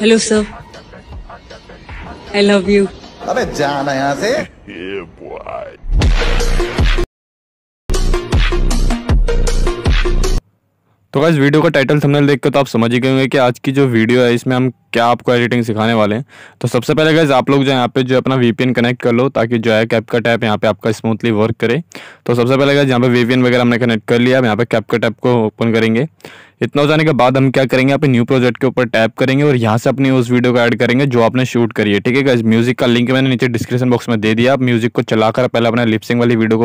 hello sir I love you अबे जाना यहाँ से तो इस वीडियो का टाइटल थंबनेल देख के तो आप समझ ही गए होंगे कि आज की जो वीडियो है इसमें हम क्या आपको एडिटिंग सिखाने वाले हैं तो सबसे पहले गैस आप लोग जो यहाँ पे जो अपना वीपीएन कनेक्ट कर लो ताकि जो है कैप का टैप यहाँ पे आपका स्मूथली वर्क करे तो सबसे पहले गैस यहाँ पे वीपीएन वगैरह हमने कनेक्ट कर लिया अब यहाँ पे कैप का टैप को ओपन करेंगे इतना हो जाने के बाद हम क्या करेंगे अपने न्यू प्रोजेक्ट के ऊपर टैप करेंगे और यहाँ से अपनी उस वीडियो को ऐड करेंगे जो आपने शूट करी है ठीक है इस म्यूजिक का लिंक मैंने नीचे डिस्क्रिप्शन बॉक्स में दे दिया आप म्यूजिक को चलाकर पहले अपने लिपसिंग वाली वीडियो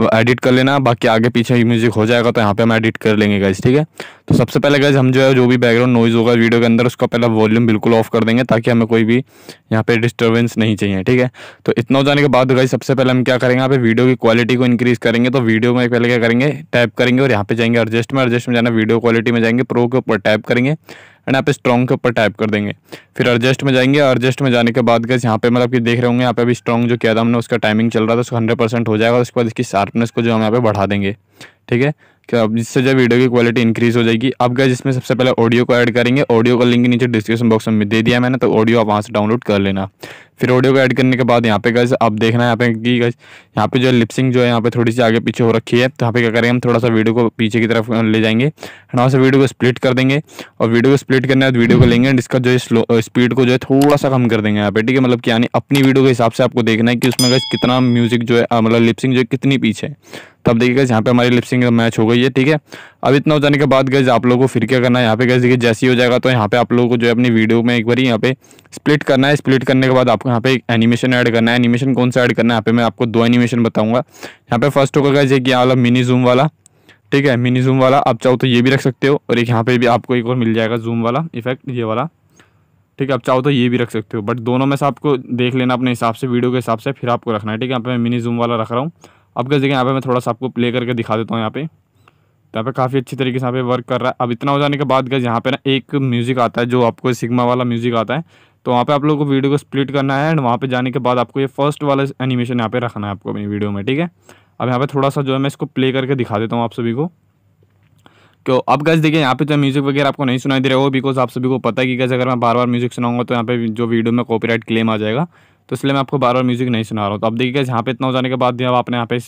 को एडिट कर लेना बाकी आगे पीछे म्यूजिक हो जाएगा तो यहाँ पे हम एडिट कर लेंगे गाइज ठीक है तो सबसे पहले गाइज हम जो है जो भी बैकग्राउंड नॉइज होगा वीडियो के अंदर उसका पहला वॉल्यूम बिल्कुल ऑफ कर देंगे ताकि हमें कोई भी यहाँ पे डिस्टर्बेंस नहीं चाहिए ठीक है तो इतना हो जाने के बाद गाइज सबसे पहले हम क्या करेंगे यहाँ पे वीडियो की क्वालिटी को इंक्रीज करेंगे तो वीडियो में पहले क्या करेंगे टैप करेंगे और यहाँ पे जाएंगे एडजस्ट में एडजस्ट में जाना वीडियो क्वालिटी क्वालिटी में जाएंगे प्रो के ऊपर टैप करेंगे एंड यहाँ पे स्ट्रॉन्ग के ऊपर टैप कर देंगे फिर एडजस्ट में जाएंगे एडजस्ट में जाने के बाद गैस यहाँ पे मतलब कि देख रहे होंगे यहाँ पे अभी स्ट्रॉन्ग जो किया था हमने उसका टाइमिंग चल रहा था उसको हंड्रेड परसेंट हो जाएगा उसके बाद इसकी शार्पनेस को जो हम यहाँ पे बढ़ा देंगे ठीक है जिससे जो वीडियो की क्वालिटी इंक्रीज हो जाएगी अब गए जिसमें सबसे पहले ऑडियो को ऐड करेंगे ऑडियो का लिंक नीचे डिस्क्रिप्शन बॉक्स में दे दिया मैंने तो ऑडियो आप वहाँ से डाउनलोड कर लेना फिर ऑडियो को ऐड करने के बाद यहाँ पे गज आप देखना है यहाँ पे कि गज यहाँ पे जो है लिपसिंग जो है यहाँ पे थोड़ी सी आगे पीछे हो रखी है तो यहाँ पे क्या करेंगे हम थोड़ा सा वीडियो को पीछे की तरफ ले जाएंगे एंड वहाँ से वीडियो को स्प्लिट कर देंगे और वीडियो को स्प्लिट करने के बाद वीडियो को लेंगे एंड इसका जो है स्लो स्पीड को जो है थोड़ा सा कम कर देंगे यहाँ पे ठीक है मतलब कि यानी अपनी वीडियो के हिसाब से आपको देखना है कि उसमें गज कितना म्यूजिक जो है मतलब लिपसिंग जो है कितनी पीछे है तब देखिएगा यहाँ पे हमारी लिपसिंग मैच हो गई है ठीक है अब इतना हो जाने के बाद गैस आप लोगों को फिर क्या करना है यहाँ पे गैस देखिए जैसी हो जाएगा तो यहाँ पे आप लोगों को जो है अपनी वीडियो में एक बार यहाँ पे स्प्लिट करना है स्प्लिट करने के बाद आपको यहाँ पे एक एनिमेशन ऐड करना है एनिमेशन कौन सा ऐड करना है यहाँ पे मैं आपको दो एनिमेशन बताऊंगा यहाँ पे फर्स्ट होगा गैस एक यहाँ वाला मिनी जूम वाला ठीक है मिनी जूम वाला आप चाहो तो ये भी रख सकते हो और एक यहाँ पे भी आपको एक और मिल जाएगा जूम वाला इफेक्ट ये वाला ठीक है आप चाहो तो ये भी रख सकते हो बट दोनों में से आपको देख लेना अपने हिसाब से वीडियो के हिसाब से फिर आपको रखना है ठीक है यहाँ पे मैं मिनी जूम वाला रख रहा हूँ आप कैसे देखिए यहाँ पे मैं थोड़ा सा आपको प्ले करके दिखा देता हूँ यहाँ पे यहाँ पे काफ़ी अच्छी तरीके से यहाँ पे वर्क कर रहा है अब इतना हो जाने के बाद गज यहाँ पे ना एक म्यूज़िक आता है जो आपको सिग्मा वाला म्यूज़िक आता है तो वहाँ पे आप लोगों को वीडियो को स्प्लिट करना है एंड वहाँ पे जाने के बाद आपको ये फर्स्ट वाला एनिमेशन यहाँ पे रखना है आपको अपनी वीडियो में ठीक है अब यहाँ पे थोड़ा सा जो है मैं इसको प्ले करके दिखा देता हूँ आप सभी को तो अब गज देखिए यहाँ पे जो म्यूज़िक वगैरह आपको नहीं सुनाई दे रहा हो बिकॉज आप सभी को पता है कि गज अगर मैं बार बार म्यूज़िक सुनाऊंगा तो यहाँ पे जो वीडियो में कॉपीराइट क्लेम आ जाएगा तो इसलिए मैं आपको बार बार म्यूज़िक नहीं सुना रहा हूँ तो अब देखिए यहाँ पे इतना हो जाने के बाद जब आपने यहाँ पे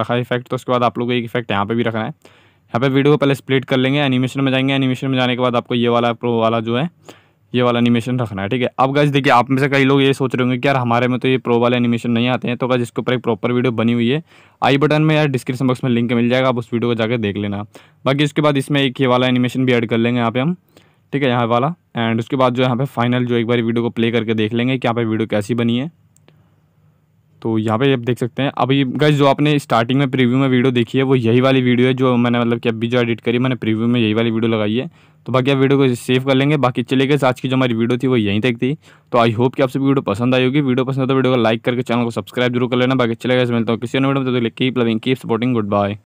रखा इफेक्ट तो उसके बाद आप लोग को एक इफेक्ट यहाँ पे भी रखना है यहाँ पे वीडियो को पहले स्प्लिट कर लेंगे एनिमेशन में जाएंगे एनिमेशन में जाने के बाद आपको ये वाला प्रो वाला जो है ये वाला एनिमेशन रखना है ठीक है अब गज देखिए आप में से कई लोग ये सोच रहे होंगे कि यार हमारे में तो ये प्रो वाले एनिमेशन नहीं आते हैं तो गज इसके ऊपर एक प्रॉपर वीडियो बनी हुई है आई बटन में यार डिस्क्रिप्शन बॉक्स में लिंक मिल जाएगा आप उस वीडियो को जाकर देख लेना बाकी उसके बाद इसमें एक ये वाला एनिमेशन भी एड कर लेंगे यहाँ पे हम ठीक है यहाँ वाला एंड उसके बाद जो यहाँ पे फाइनल जो एक बार वीडियो को प्ले करके देख लेंगे कि यहाँ पे वीडियो कैसी बनी है तो यहाँ पे आप देख सकते हैं अभी गज जो आपने स्टार्टिंग में प्रीव्यू में वीडियो देखी है वो यही वाली वीडियो है जो मैंने मतलब कि अभी जो एडिट करी मैंने प्रीव्यू में यही वाली वीडियो लगाई है तो बाकी आप वीडियो को सेव कर लेंगे बाकी चले गए आज की जो हमारी वीडियो थी वो यहीं तक थी तो आई होप कि आपसे वीडियो पसंद आई होगी वीडियो पसंद है तो वीडियो को लाइक करके चैनल को सब्सक्राइब जरूर कर लेना बाकी चले गए मिलता हूँ किसी ने वीडियो में तो लिख keep loving keep supporting good bye